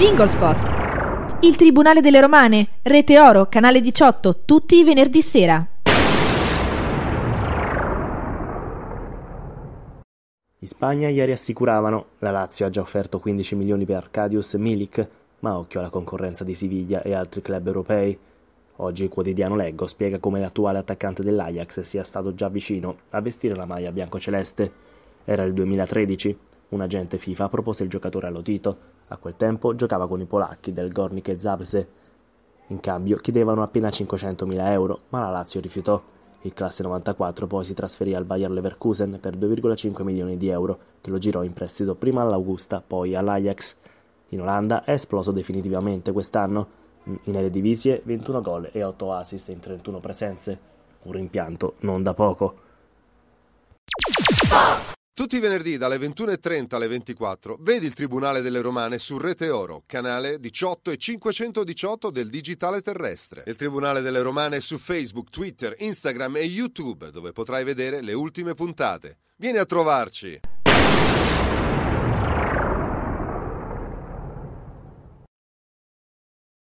Jingle Spot. Il Tribunale delle Romane, Rete Oro, Canale 18, tutti i venerdì sera. In Spagna ieri assicuravano, la Lazio ha già offerto 15 milioni per Arcadius Milik, ma occhio alla concorrenza di Siviglia e altri club europei. Oggi il quotidiano Leggo spiega come l'attuale attaccante dell'Ajax sia stato già vicino a vestire la maglia biancoceleste. Era il 2013 un agente FIFA propose il giocatore allo Tito. A quel tempo giocava con i polacchi del Gornik Zabrze. In cambio chiedevano appena 500.000 euro, ma la Lazio rifiutò. Il classe 94 poi si trasferì al Bayer Leverkusen per 2,5 milioni di euro, che lo girò in prestito prima all'Augusta, poi all'Ajax. In Olanda è esploso definitivamente quest'anno. In Eredivisie 21 gol e 8 assist in 31 presenze. Un rimpianto non da poco. Tutti i venerdì dalle 21.30 alle 24 vedi il Tribunale delle Romane su Rete Oro, canale 18 e 518 del Digitale Terrestre. Il Tribunale delle Romane su Facebook, Twitter, Instagram e YouTube dove potrai vedere le ultime puntate. Vieni a trovarci!